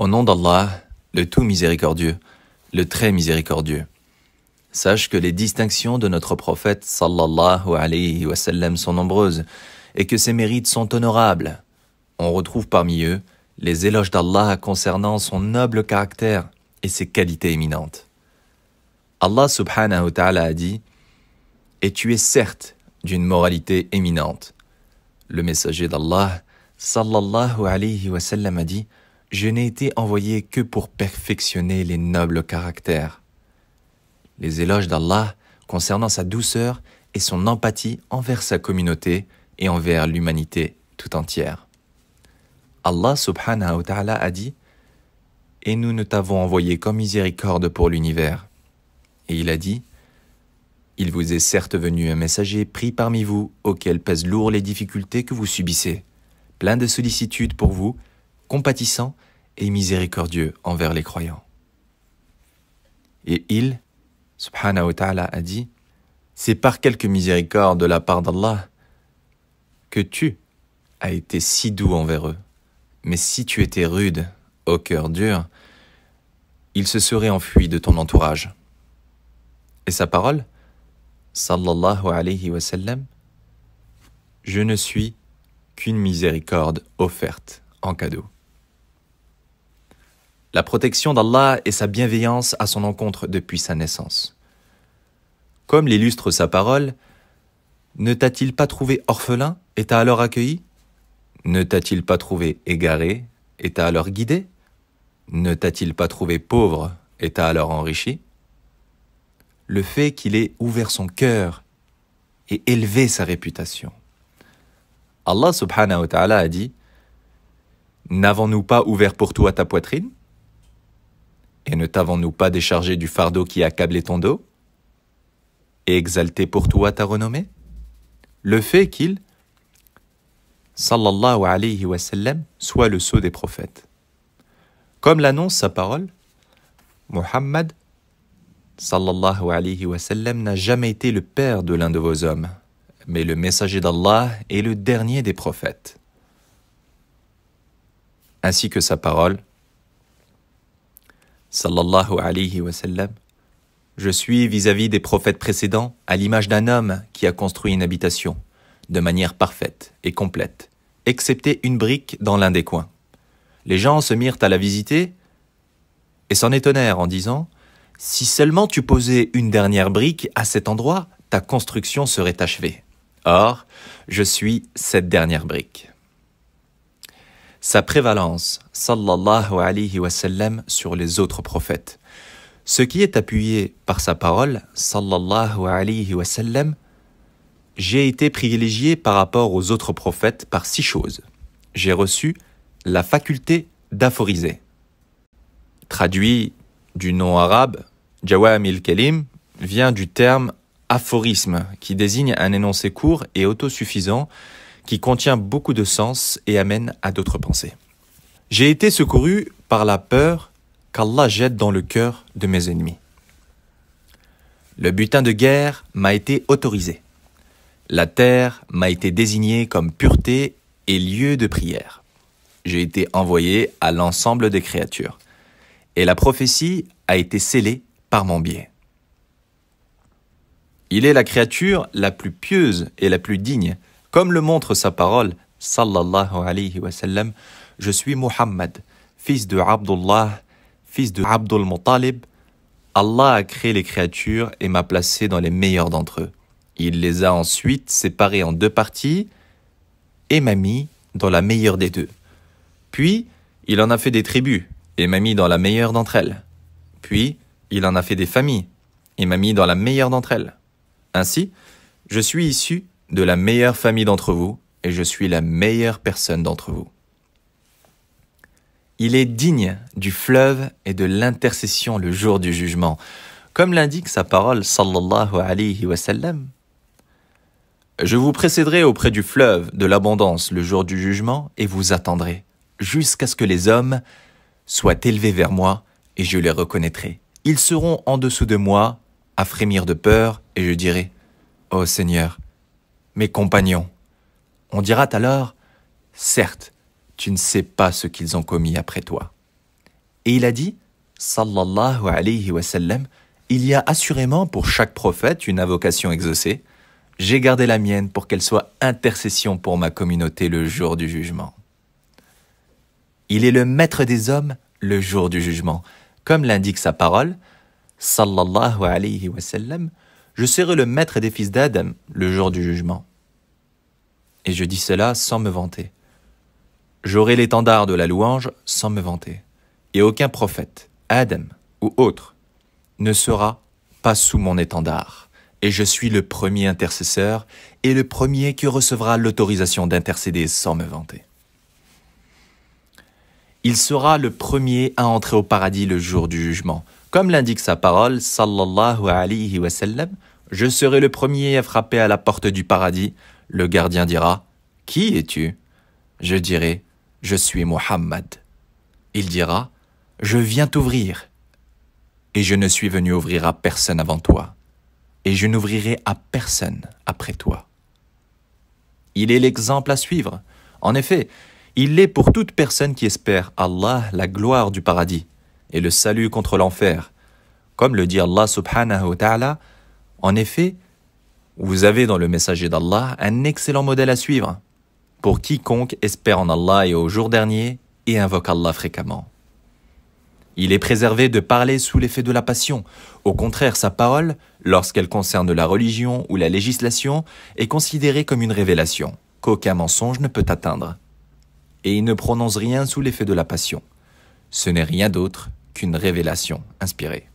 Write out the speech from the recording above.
Au nom d'Allah, le tout miséricordieux, le très miséricordieux. Sache que les distinctions de notre prophète sallallahu alayhi wa sallam sont nombreuses et que ses mérites sont honorables. On retrouve parmi eux les éloges d'Allah concernant son noble caractère et ses qualités éminentes. Allah subhanahu wa ta'ala a dit Et tu es certes d'une moralité éminente. Le messager d'Allah sallallahu alayhi wa sallam a dit je n'ai été envoyé que pour perfectionner les nobles caractères. Les éloges d'Allah concernant sa douceur et son empathie envers sa communauté et envers l'humanité tout entière. Allah subhanahu wa ta'ala a dit Et nous ne t'avons envoyé qu'en miséricorde pour l'univers. Et il a dit Il vous est certes venu un messager pris parmi vous auquel pèsent lourd les difficultés que vous subissez, plein de sollicitude pour vous compatissant et miséricordieux envers les croyants. Et il, subhanahu wa ta'ala, a dit C'est par quelque miséricorde de la part d'Allah que tu as été si doux envers eux. Mais si tu étais rude, au cœur dur, ils se seraient enfuis de ton entourage. Et sa parole, sallallahu alayhi wa sallam, Je ne suis qu'une miséricorde offerte en cadeau la protection d'Allah et sa bienveillance à son encontre depuis sa naissance. Comme l'illustre sa parole, Ne t'a-t-il pas trouvé orphelin et t'a alors accueilli Ne t'a-t-il pas trouvé égaré et t'a alors guidé Ne t'a-t-il pas trouvé pauvre et t'a alors enrichi Le fait qu'il ait ouvert son cœur et élevé sa réputation. Allah subhanahu wa ta'ala a dit N'avons-nous pas ouvert pour toi ta poitrine et ne t'avons-nous pas déchargé du fardeau qui accablait ton dos Et exalté pour toi ta renommée Le fait qu'il, soit le sceau des prophètes. Comme l'annonce sa parole, Muhammad, n'a jamais été le père de l'un de vos hommes, mais le messager d'Allah est le dernier des prophètes. Ainsi que sa parole, je suis vis à -vis des prophètes précédents à l'image d'un homme qui a construit une habitation, de manière parfaite et complète, excepté une brique dans l'un des coins. Les gens se mirent à la visiter et s'en étonnèrent en disant Si seulement tu posais une dernière brique à cet endroit, ta construction serait achevée. Or, je suis cette dernière brique sa prévalence, sallallahu alayhi wa sur les autres prophètes. Ce qui est appuyé par sa parole, sallallahu alayhi wa j'ai été privilégié par rapport aux autres prophètes par six choses. J'ai reçu la faculté d'aphoriser. Traduit du nom arabe, al Kalim vient du terme aphorisme, qui désigne un énoncé court et autosuffisant qui contient beaucoup de sens et amène à d'autres pensées. J'ai été secouru par la peur qu'Allah jette dans le cœur de mes ennemis. Le butin de guerre m'a été autorisé. La terre m'a été désignée comme pureté et lieu de prière. J'ai été envoyé à l'ensemble des créatures. Et la prophétie a été scellée par mon biais. Il est la créature la plus pieuse et la plus digne, comme le montre sa parole, sallallahu alayhi wa sallam, je suis Muhammad, fils de Abdullah, fils de Abdul Muttalib. Allah a créé les créatures et m'a placé dans les meilleurs d'entre eux. Il les a ensuite séparés en deux parties et m'a mis dans la meilleure des deux. Puis, il en a fait des tribus et m'a mis dans la meilleure d'entre elles. Puis, il en a fait des familles et m'a mis dans la meilleure d'entre elles. Ainsi, je suis issu de la meilleure famille d'entre vous et je suis la meilleure personne d'entre vous. Il est digne du fleuve et de l'intercession le jour du jugement, comme l'indique sa parole sallallahu alayhi wa sallam. Je vous précéderai auprès du fleuve de l'abondance le jour du jugement et vous attendrez jusqu'à ce que les hommes soient élevés vers moi et je les reconnaîtrai. Ils seront en dessous de moi à frémir de peur et je dirai Ô oh Seigneur, mes compagnons. On dira alors, certes, tu ne sais pas ce qu'ils ont commis après toi. Et il a dit, sallallahu alayhi wa sallam, il y a assurément pour chaque prophète une invocation exaucée. J'ai gardé la mienne pour qu'elle soit intercession pour ma communauté le jour du jugement. Il est le maître des hommes le jour du jugement. Comme l'indique sa parole, sallallahu alayhi wa je serai le maître des fils d'Adam le jour du jugement et je dis cela sans me vanter. J'aurai l'étendard de la louange sans me vanter, et aucun prophète, Adam ou autre, ne sera pas sous mon étendard, et je suis le premier intercesseur et le premier qui recevra l'autorisation d'intercéder sans me vanter. Il sera le premier à entrer au paradis le jour du jugement. Comme l'indique sa parole, sallallahu alayhi wa sallam, je serai le premier à frapper à la porte du paradis le gardien dira Qui es-tu Je dirai Je suis Mohammed. Il dira Je viens t'ouvrir. Et je ne suis venu ouvrir à personne avant toi. Et je n'ouvrirai à personne après toi. Il est l'exemple à suivre. En effet, il l'est pour toute personne qui espère Allah la gloire du paradis et le salut contre l'enfer. Comme le dit Allah subhanahu wa ta'ala, en effet, vous avez dans le messager d'Allah un excellent modèle à suivre pour quiconque espère en Allah et au jour dernier et invoque Allah fréquemment. Il est préservé de parler sous l'effet de la passion. Au contraire, sa parole, lorsqu'elle concerne la religion ou la législation, est considérée comme une révélation qu'aucun mensonge ne peut atteindre. Et il ne prononce rien sous l'effet de la passion. Ce n'est rien d'autre qu'une révélation inspirée.